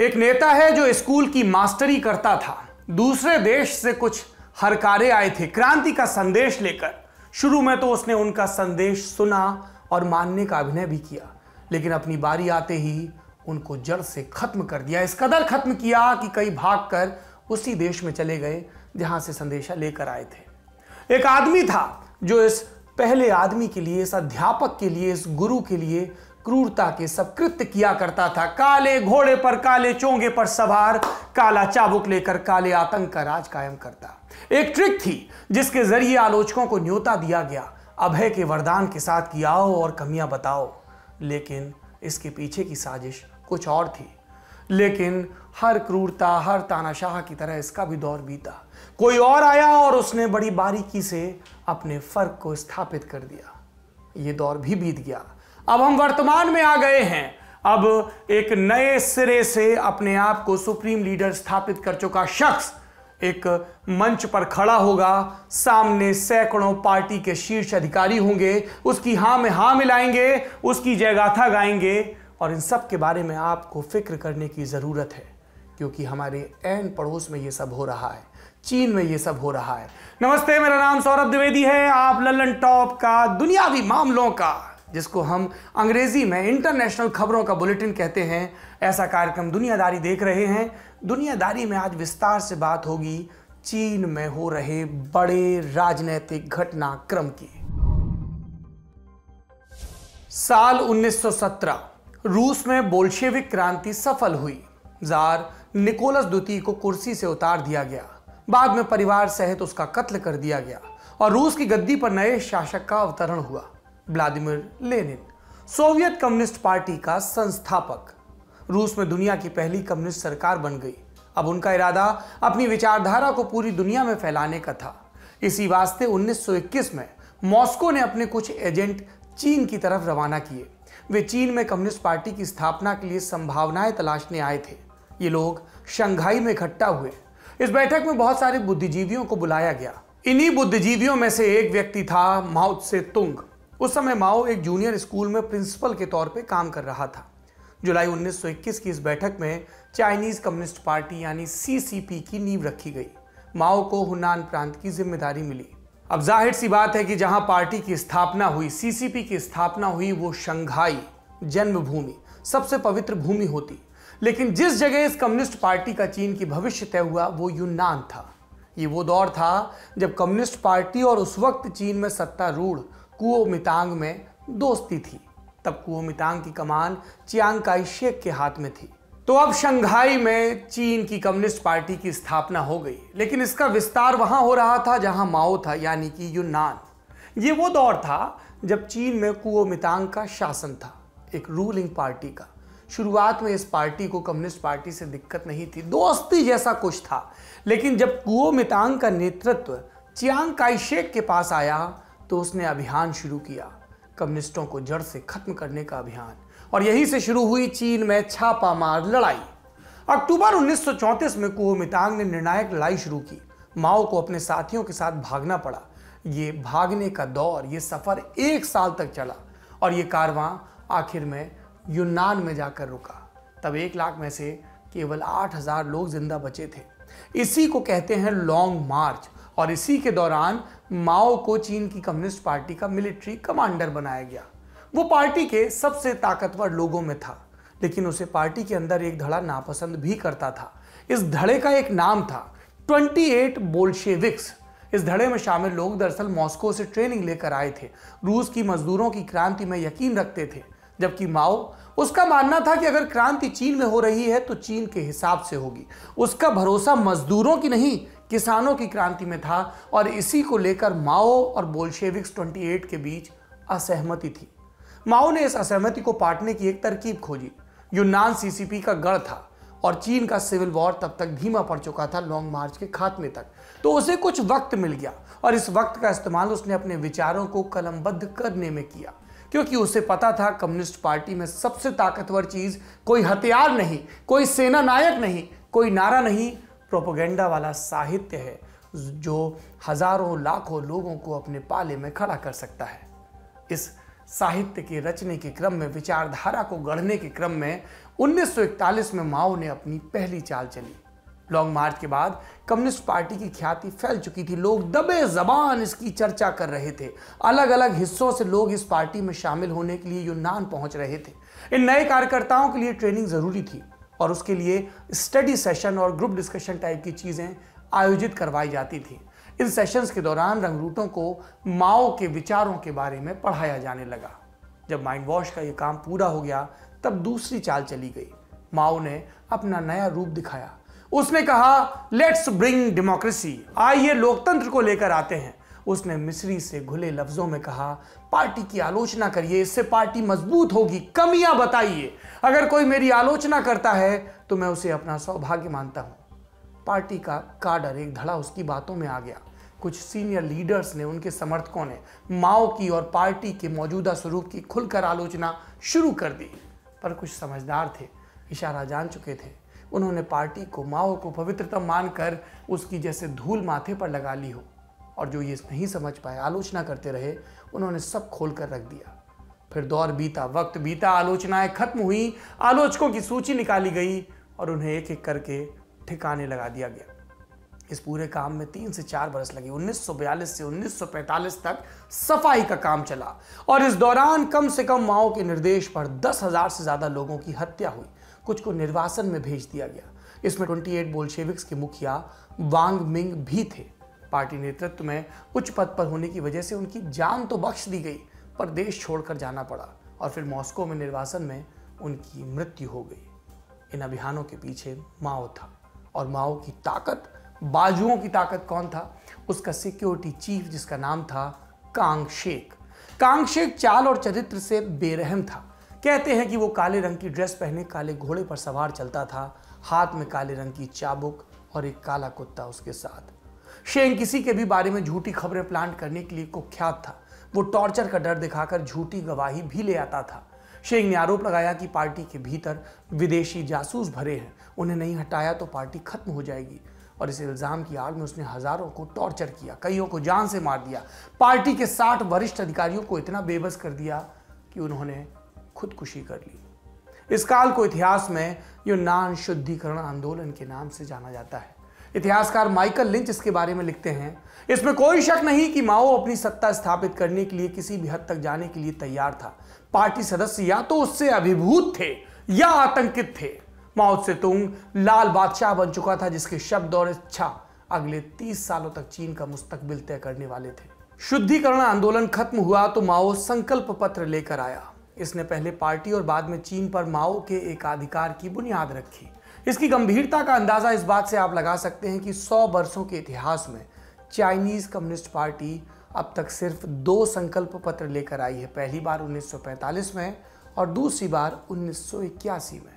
एक नेता है जो स्कूल की मास्टरी करता था दूसरे देश से कुछ हरकारे आए थे क्रांति का संदेश लेकर शुरू में तो उसने उनका संदेश सुना और मानने का अभिनय भी किया लेकिन अपनी बारी आते ही उनको जड़ से खत्म कर दिया इस कदर खत्म किया कि कई भाग कर उसी देश में चले गए जहां से संदेशा लेकर आए थे एक आदमी था जो इस पहले आदमी के लिए इस अध्यापक के लिए इस गुरु के लिए क्रूरता के सब कृत्य किया करता था काले घोड़े पर काले चोंगे पर सवार काला चाबुक लेकर काले आतंक का राज कायम करता एक ट्रिक थी जिसके जरिए आलोचकों को न्योता दिया गया अभय के वरदान के साथ कि आओ और कमियां बताओ लेकिन इसके पीछे की साजिश कुछ और थी लेकिन हर क्रूरता हर तानाशाह की तरह इसका भी दौर बीता कोई और आया और उसने बड़ी बारीकी से अपने फर्क को स्थापित कर दिया ये दौर भी बीत गया अब हम वर्तमान में आ गए हैं अब एक नए सिरे से अपने आप को सुप्रीम लीडर स्थापित कर चुका शख्स एक मंच पर खड़ा होगा सामने सैकड़ों पार्टी के शीर्ष अधिकारी होंगे उसकी हाँ में हाँ मिलाएंगे उसकी जयगाथा गाएंगे और इन सब के बारे में आपको फिक्र करने की ज़रूरत है क्योंकि हमारे एन पड़ोस में ये सब हो रहा है चीन में ये सब हो रहा है नमस्ते मेरा नाम सौरभ द्विवेदी है आप लल्लन टॉप का दुनियावी मामलों का जिसको हम अंग्रेज़ी में इंटरनेशनल खबरों का बुलेटिन कहते हैं ऐसा कार्यक्रम दुनियादारी देख रहे हैं दुनियादारी में आज विस्तार से बात होगी चीन में हो रहे बड़े राजनैतिक घटनाक्रम की साल 1917 रूस में बोल्शेविक क्रांति सफल हुई जार निकोलस द्वितीय को कुर्सी से उतार दिया गया बाद में परिवार सहित उसका कत्ल कर दिया गया और रूस की गद्दी पर नए शासक का अवतरण हुआ Vladimir Lenin Soviet communist party का संस्थापक रूस में दुनिया की पहली कम्युनिस्ट सरकार बन गई अब उनका इरादा अपनी विचारधारा को पूरी दुनिया में फैलाने का था इसी वास्ते 1921 में मॉस्को ने अपने कुछ एजेंट चीन की तरफ रवाना किए वे चीन में कम्युनिस्ट पार्टी की स्थापना के लिए संभावनाएं तलाशने आए थे ये लोग शंघाई में इकट्ठा हुए इस बैठक में बहुत सारे बुद्धिजीवियों को बुलाया गया इन्हीं बुद्धिजीवियों में से एक व्यक्ति था माउत से तुंग उस समय माओ एक जूनियर स्कूल में प्रिंसिपल के तौर पर काम कर रहा था जुलाई 1921 की इस बैठक में चाइनीज़ कम्युनिस्ट पार्टी यानी सीसीपी की नींव रखी गई माओ को हुनान प्रांत की जिम्मेदारी मिली अब जाहिर सी बात है कि जहां पार्टी की स्थापना हुई सीसीपी की स्थापना हुई वो शंघाई जन्मभूमि सबसे पवित्र भूमि होती लेकिन जिस जगह इस कम्युनिस्ट पार्टी का चीन की भविष्य तय हुआ वो यूनान था ये वो दौर था जब कम्युनिस्ट पार्टी और उस वक्त चीन में सत्तारूढ़ कुओ मितांग में दोस्ती थी तब कुओमितांग की कमान चियांग काई शेख के हाथ में थी तो अब शंघाई में चीन की कम्युनिस्ट पार्टी की स्थापना हो गई लेकिन इसका विस्तार वहां हो रहा था जहां माओ था यानी कि यूनान ये वो दौर था जब चीन में कुओमितांग का शासन था एक रूलिंग पार्टी का शुरुआत में इस पार्टी को कम्युनिस्ट पार्टी से दिक्कत नहीं थी दोस्ती जैसा कुछ था लेकिन जब कुओमितांग का नेतृत्व चियांग काइशेक के पास आया तो उसने अभियान शुरू किया कम्युनिस्टों को जड़ से खत्म करने का अभियान और यहीं से शुरू हुई चीन में छापा मार लड़ाई अक्टूबर 1934 में मितांग ने निर्णायक लड़ाई शुरू की माओ को अपने साथियों के साथ भागना पड़ा ये भागने का दौर ये सफ़र एक साल तक चला और ये कारवां आखिर में यूनान में जाकर रुका तब एक लाख में से केवल आठ हजार लोग जिंदा बचे थे इसी को कहते हैं लॉन्ग मार्च और इसी के दौरान माओ को चीन की कम्युनिस्ट पार्टी का मिलिट्री कमांडर बनाया गया वो पार्टी के सबसे ताकतवर लोगों में था लेकिन उसे पार्टी के अंदर एक धड़ा नापसंद भी करता था इस धड़े का एक नाम था 28 बोल्शेविक्स इस धड़े में शामिल लोग दरअसल मॉस्को से ट्रेनिंग लेकर आए थे रूस की मजदूरों की क्रांति में यकीन रखते थे जबकि माओ उसका मानना था कि अगर क्रांति चीन में हो रही है तो चीन के हिसाब से होगी उसका भरोसा मजदूरों की नहीं किसानों की क्रांति में था और इसी को लेकर माओ और बोल्शेविक्स 28 के बीच असहमति थी माओ ने इस असहमति को पाटने की एक तरकीब खोजी यूनान सीसीपी का गढ़ था और चीन का सिविल वॉर तब तक धीमा पड़ चुका था लॉन्ग मार्च के खात्मे तक तो उसे कुछ वक्त मिल गया और इस वक्त का इस्तेमाल उसने अपने विचारों को कलमबद्ध करने में किया क्योंकि उसे पता था कम्युनिस्ट पार्टी में सबसे ताकतवर चीज कोई हथियार नहीं कोई सेना नायक नहीं कोई नारा नहीं प्रोपोगेंडा वाला साहित्य है जो हजारों लाखों लोगों को अपने पाले में खड़ा कर सकता है इस साहित्य के रचने के क्रम में विचारधारा को गढ़ने के क्रम में 1941 में माओ ने अपनी पहली चाल चली लॉन्ग मार्च के बाद कम्युनिस्ट पार्टी की ख्याति फैल चुकी थी लोग दबे जबान इसकी चर्चा कर रहे थे अलग अलग हिस्सों से लोग इस पार्टी में शामिल होने के लिए यूनान पहुंच रहे थे इन नए कार्यकर्ताओं के लिए ट्रेनिंग जरूरी थी और उसके लिए स्टडी सेशन और ग्रुप डिस्कशन टाइप की चीज़ें आयोजित करवाई जाती थी इन सेशंस के दौरान रंगरूटों को माओ के विचारों के बारे में पढ़ाया जाने लगा जब माइंड वॉश का ये काम पूरा हो गया तब दूसरी चाल चली गई माओ ने अपना नया रूप दिखाया उसने कहा लेट्स ब्रिंग डेमोक्रेसी आइए लोकतंत्र को लेकर आते हैं उसने मिस्री से घुले लफ्जों में कहा पार्टी की आलोचना करिए इससे पार्टी मजबूत होगी कमियां बताइए अगर कोई मेरी आलोचना करता है तो मैं उसे अपना सौभाग्य मानता हूं पार्टी का काडर एक धड़ा उसकी बातों में आ गया कुछ सीनियर लीडर्स ने उनके समर्थकों ने माओ की और पार्टी के मौजूदा स्वरूप की खुलकर आलोचना शुरू कर दी पर कुछ समझदार थे इशारा जान चुके थे उन्होंने पार्टी को माओ को पवित्रतम मानकर उसकी जैसे धूल माथे पर लगा ली हो और जो ये नहीं समझ पाए आलोचना करते रहे उन्होंने सब खोल कर रख दिया फिर दौर बीता वक्त बीता आलोचनाएं खत्म हुई आलोचकों की सूची निकाली गई और उन्हें एक एक करके ठिकाने लगा दिया गया इस पूरे काम में तीन से चार बरस लगे 1942 से 1945 तक सफाई का काम चला और इस दौरान कम से कम माओ के निर्देश पर दस हजार से ज़्यादा लोगों की हत्या हुई कुछ को निर्वासन में भेज दिया गया इसमें 28 बोल्शेविक्स के मुखिया वांग मिंग भी थे पार्टी नेतृत्व में उच्च पद पर होने की वजह से उनकी जान तो बख्श दी गई पर देश छोड़कर जाना पड़ा और फिर मॉस्को में निर्वासन में उनकी मृत्यु हो गई इन अभियानों के पीछे माओ था और माओ की ताकत बाजुओं की ताकत कौन था उसका सिक्योरिटी चीफ जिसका नाम था कांग शेख कांग शेख चाल और चरित्र से बेरहम था कहते हैं कि वो काले रंग की ड्रेस पहने काले घोड़े पर सवार चलता था हाथ में काले रंग की चाबुक और एक काला कुत्ता उसके साथ शेन किसी के भी बारे में झूठी खबरें प्लांट करने के लिए कुख्यात था वो टॉर्चर का डर दिखाकर झूठी गवाही भी ले आता था शेख ने आरोप लगाया कि पार्टी के भीतर विदेशी जासूस भरे हैं उन्हें नहीं हटाया तो पार्टी खत्म हो जाएगी और इस इल्ज़ाम की आड़ में उसने हज़ारों को टॉर्चर किया कईयों को जान से मार दिया पार्टी के साठ वरिष्ठ अधिकारियों को इतना बेबस कर दिया कि उन्होंने खुदकुशी कर ली इस काल को इतिहास में नान शुद्धिकरण आंदोलन के नाम से जाना जाता है इतिहासकार माइकल लिंच इसके बारे में लिखते हैं इसमें कोई शक नहीं कि माओ अपनी सत्ता स्थापित करने के लिए किसी भी हद तक जाने के लिए तैयार था पार्टी सदस्य या तो उससे अभिभूत थे या आतंकित थे माओ से तुंग तो लाल बादशाह बन चुका था जिसके शब्द और इच्छा अगले तीस सालों तक चीन का मुस्तकबिल तय करने वाले थे शुद्धिकरण आंदोलन खत्म हुआ तो माओ संकल्प पत्र लेकर आया इसने पहले पार्टी और बाद में चीन पर माओ के एकाधिकार की बुनियाद रखी इसकी गंभीरता का अंदाज़ा इस बात से आप लगा सकते हैं कि 100 वर्षों के इतिहास में चाइनीज़ कम्युनिस्ट पार्टी अब तक सिर्फ दो संकल्प पत्र लेकर आई है पहली बार 1945 में और दूसरी बार 1981 में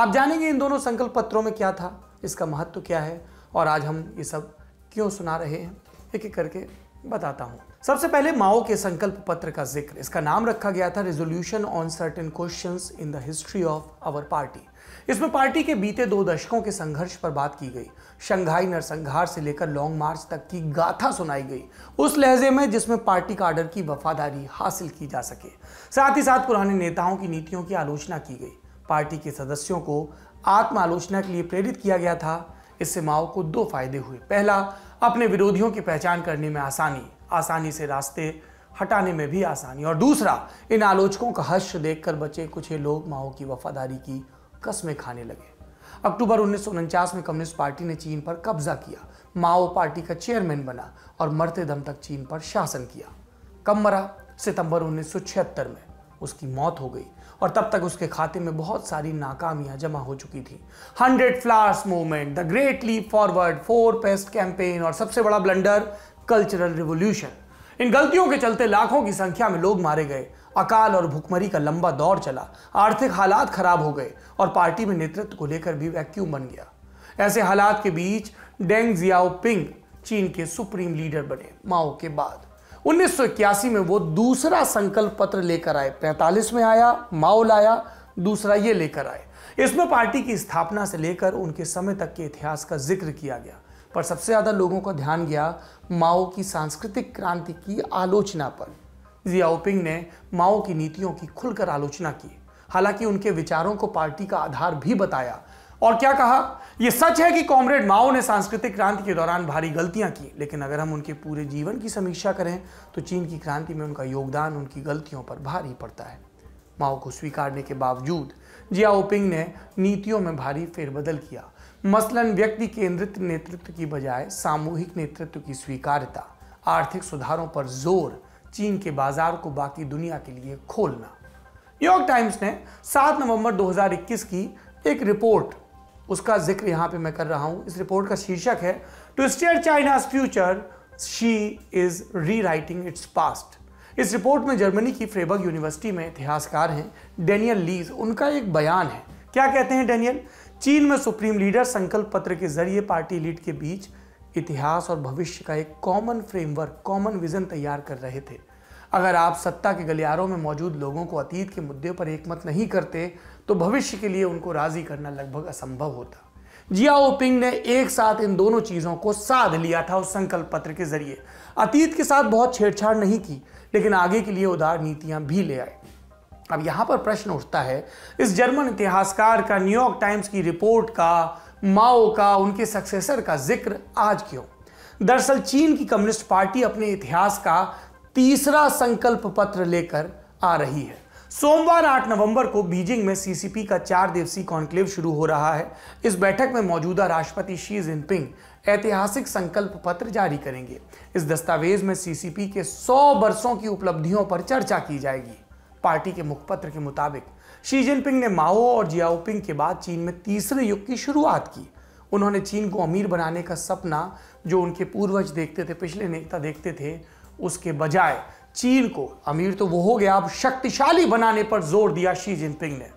आप जानेंगे इन दोनों संकल्प पत्रों में क्या था इसका महत्व क्या है और आज हम ये सब क्यों सुना रहे हैं एक एक करके बताता हूँ सबसे पहले माओ के संकल्प पत्र का जिक्र इसका नाम रखा गया था resolution on certain question in the history of our party इसमें पार्टी के बीते दो दशकों के संघर्ष पर बात की गई शंघाई नरसंहार से लेकर लॉन्ग मार्च तक की गाथा सुनाई गई उस लहजे में जिसमें पार्टी काडर की वफादारी हासिल की जा सके साथ ही साथ पुराने नेताओं की नीतियों की आलोचना की गई पार्टी के सदस्यों को आत्म आलोचना के लिए प्रेरित किया गया था इससे माओ को दो फायदे हुए पहला अपने विरोधियों की पहचान करने में आसानी आसानी से रास्ते हटाने में भी आसानी और दूसरा इन आलोचकों का हर्ष देखकर बचे कुछ ही लोग माओ की वफादारी की कस्में खाने लगे अक्टूबर उन्नीस में कम्युनिस्ट पार्टी ने चीन पर कब्जा किया माओ पार्टी का चेयरमैन बना और मरते दम तक चीन पर शासन किया कब मरा सितंबर उन्नीस में उसकी मौत हो गई और तब तक उसके खाते में बहुत सारी नाकामियां जमा हो चुकी थी hundred flowers movement the great leap forward four pest campaign और सबसे बड़ा ब्लंडर कल्चरल रिवोल्यूशन इन गलतियों के चलते लाखों की संख्या में लोग मारे गए अकाल और भुखमरी का लंबा दौर चला आर्थिक हालात खराब हो गए और पार्टी में नेतृत्व को लेकर भी वैक्यूम बन गया ऐसे हालात के बीच डेंग जियाओपिंग चीन के सुप्रीम लीडर बने माओ के बाद उन्नीस में वो दूसरा संकल्प पत्र लेकर आए 45 में आया माओ लाया दूसरा ये लेकर आए इसमें पार्टी की स्थापना से लेकर उनके समय तक के इतिहास का जिक्र किया गया पर सबसे ज़्यादा लोगों का ध्यान गया माओ की सांस्कृतिक क्रांति की आलोचना पर जियाओपिंग ने माओ की नीतियों की खुलकर आलोचना की हालांकि उनके विचारों को पार्टी का आधार भी बताया और क्या कहा यह सच है कि कॉमरेड माओ ने सांस्कृतिक क्रांति के दौरान भारी गलतियां की लेकिन अगर हम उनके पूरे जीवन की समीक्षा करें तो चीन की क्रांति में उनका योगदान उनकी गलतियों पर भारी पड़ता है माओ को स्वीकारने के बावजूद जियाओपिंग ने नीतियों में भारी फेरबदल किया मसलन व्यक्ति केंद्रित नेतृत्व की बजाय सामूहिक नेतृत्व की स्वीकारता आर्थिक सुधारों पर जोर चीन के बाजार को बाकी दुनिया के लिए खोलना न्यूयॉर्क टाइम्स ने 7 नवंबर 2021 की एक रिपोर्ट उसका जिक्र यहाँ पे मैं कर रहा हूँ इस रिपोर्ट का शीर्षक है to state China's future Xi is rewriting its past इस रिपोर्ट में जर्मनी की फ्रेबर्ग यूनिवर्सिटी में इतिहासकार हैं डेनियल लीज उनका एक बयान है क्या कहते हैं डेनियल चीन में सुप्रीम लीडर संकल्प पत्र के जरिए पार्टी लीड के बीच इतिहास और भविष्य का एक कॉमन फ्रेमवर्क कॉमन विजन तैयार कर रहे थे अगर आप सत्ता के गलियारों में मौजूद लोगों को अतीत के मुद्दे पर एकमत नहीं करते तो भविष्य के लिए उनको राजी करना लगभग असंभव होता जियाओपिंग ने एक साथ इन दोनों चीज़ों को साध लिया था उस संकल्प पत्र के जरिए अतीत के साथ बहुत छेड़छाड़ नहीं की लेकिन आगे के लिए उदार नीतियां भी ले आए अब यहाँ पर प्रश्न उठता है इस जर्मन इतिहासकार का न्यूयॉर्क टाइम्स की रिपोर्ट का माओ का उनके सक्सेसर का जिक्र आज क्यों दरअसल चीन की कम्युनिस्ट पार्टी अपने इतिहास का तीसरा संकल्प पत्र लेकर आ रही है सोमवार 8 नवंबर को बीजिंग में सीसीपी का चार दिवसीय कॉन्क्लेव शुरू हो रहा है इस बैठक में मौजूदा राष्ट्रपति शी जिनपिंग ऐतिहासिक संकल्प पत्र जारी करेंगे इस दस्तावेज में सीसीपी के 100 वर्षों की उपलब्धियों पर चर्चा की जाएगी पार्टी के मुखपत्र के मुताबिक शी जिनपिंग ने माओ और जियाओपिंग के बाद चीन में तीसरे युग की शुरुआत की उन्होंने चीन को अमीर बनाने का सपना जो उनके पूर्वज देखते थे पिछले नेता देखते थे उसके बजाय चीन को अमीर तो वो हो गया अब शक्तिशाली बनाने पर जोर दिया शी जिनपिंग ने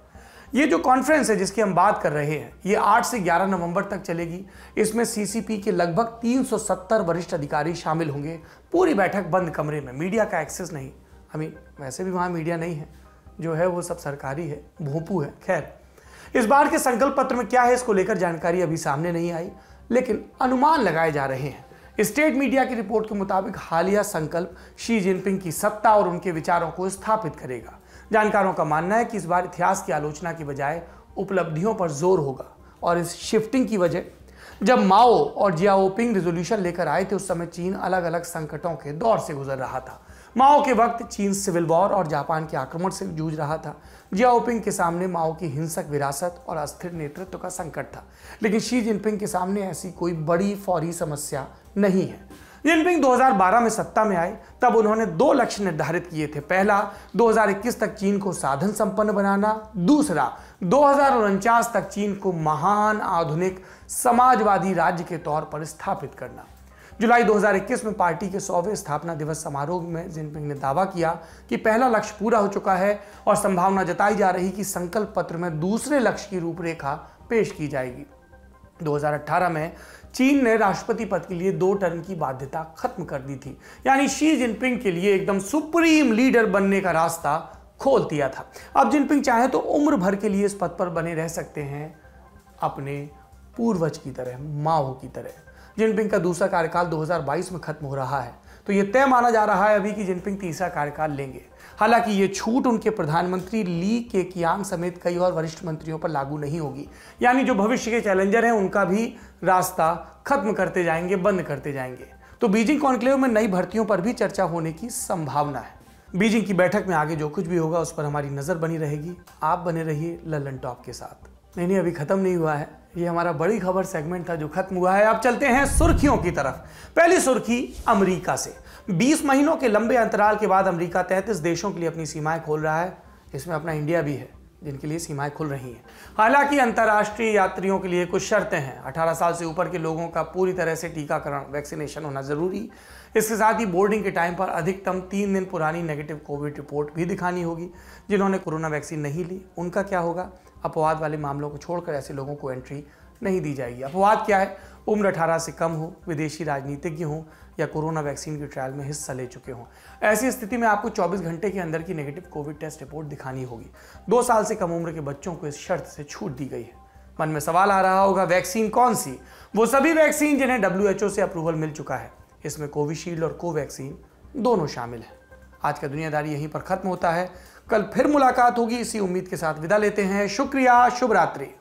ये जो कॉन्फ्रेंस है जिसकी हम बात कर रहे हैं ये 8 से 11 नवंबर तक चलेगी इसमें सीसीपी के लगभग 370 वरिष्ठ अधिकारी शामिल होंगे पूरी बैठक बंद कमरे में मीडिया का एक्सेस नहीं अभी वैसे भी वहाँ मीडिया नहीं है जो है वो सब सरकारी है भोपू है खैर इस बार के संकल्प पत्र में क्या है इसको लेकर जानकारी अभी सामने नहीं आई लेकिन अनुमान लगाए जा रहे हैं स्टेट मीडिया की रिपोर्ट के मुताबिक हालिया संकल्प शी जिनपिंग की सत्ता और उनके विचारों को स्थापित करेगा जानकारों का मानना है कि इस बार इतिहास की आलोचना की बजाय उपलब्धियों पर जोर होगा और इस शिफ्टिंग की वजह जब माओ और जियाओपिंग रेजोल्यूशन लेकर आए थे उस समय चीन अलग अलग संकटों के दौर से गुजर रहा था माओ के वक्त चीन सिविल वॉर और जापान के आक्रमण से जूझ रहा था जियाओपिंग के सामने माओ की हिंसक विरासत और अस्थिर नेतृत्व का संकट था लेकिन शी जिनपिंग के सामने ऐसी कोई बड़ी फौरी समस्या नहीं है जिनपिंग 2012 में सत्ता में आए तब उन्होंने दो लक्ष्य निर्धारित किए थे पहला 2021 तक चीन को साधन संपन्न बनाना दूसरा दो तक चीन को महान आधुनिक समाजवादी राज्य के तौर पर स्थापित करना जुलाई 2021 में पार्टी के सौवें स्थापना दिवस समारोह में जिनपिंग ने दावा किया कि पहला लक्ष्य पूरा हो चुका है और संभावना जताई जा रही कि संकल्प पत्र में दूसरे लक्ष्य की रूपरेखा पेश की जाएगी 2018 में चीन ने राष्ट्रपति पद के लिए दो टर्म की बाध्यता खत्म कर दी थी यानी शी जिनपिंग के लिए एकदम सुप्रीम लीडर बनने का रास्ता खोल दिया था अब जिनपिंग चाहे तो उम्र भर के लिए इस पद पर बने रह सकते हैं अपने पूर्वज की तरह माओ की तरह जिनपिंग का दूसरा कार्यकाल 2022 में खत्म हो रहा है तो ये तय माना जा रहा है अभी कि जिनपिंग तीसरा कार्यकाल लेंगे हालांकि ये छूट उनके प्रधानमंत्री ली के कियांग समेत कई और वरिष्ठ मंत्रियों पर लागू नहीं होगी यानी जो भविष्य के चैलेंजर हैं उनका भी रास्ता खत्म करते जाएंगे बंद करते जाएंगे तो बीजिंग कॉन्क्लेव में नई भर्तियों पर भी चर्चा होने की संभावना है बीजिंग की बैठक में आगे जो कुछ भी होगा उस पर हमारी नज़र बनी रहेगी आप बने रहिए ललन टॉप के साथ नहीं नहीं अभी ख़त्म नहीं हुआ है ये हमारा बड़ी खबर सेगमेंट था जो खत्म हुआ है अब चलते हैं सुर्खियों की तरफ पहली सुर्खी अमेरिका से 20 महीनों के लंबे अंतराल के बाद अमेरिका तैंतीस देशों के लिए अपनी सीमाएं खोल रहा है इसमें अपना इंडिया भी है जिनके लिए सीमाएं खुल रही हैं हालांकि अंतर्राष्ट्रीय यात्रियों के लिए कुछ शर्तें हैं 18 साल से ऊपर के लोगों का पूरी तरह से टीकाकरण वैक्सीनेशन होना ज़रूरी इसके साथ ही बोर्डिंग के टाइम पर अधिकतम तीन दिन पुरानी नेगेटिव कोविड रिपोर्ट भी दिखानी होगी जिन्होंने कोरोना वैक्सीन नहीं ली उनका क्या होगा अपवाद वाले मामलों को छोड़कर ऐसे लोगों को एंट्री नहीं दी जाएगी अपवाद क्या है उम्र अठारह से कम हो विदेशी राजनीतिज्ञ हों या कोरोना वैक्सीन के ट्रायल में हिस्सा ले चुके हों ऐसी स्थिति में आपको 24 घंटे के अंदर की नेगेटिव कोविड टेस्ट रिपोर्ट दिखानी होगी दो साल से कम उम्र के बच्चों को इस शर्त से छूट दी गई है मन में सवाल आ रहा होगा वैक्सीन कौन सी वो सभी वैक्सीन जिन्हें डब्ल्यू से अप्रूवल मिल चुका है इसमें कोविशील्ड और कोवैक्सीन दोनों शामिल हैं आज का दुनियादारी यहीं पर ख़त्म होता है कल फिर मुलाकात होगी इसी उम्मीद के साथ विदा लेते हैं शुक्रिया शुभ रात्रि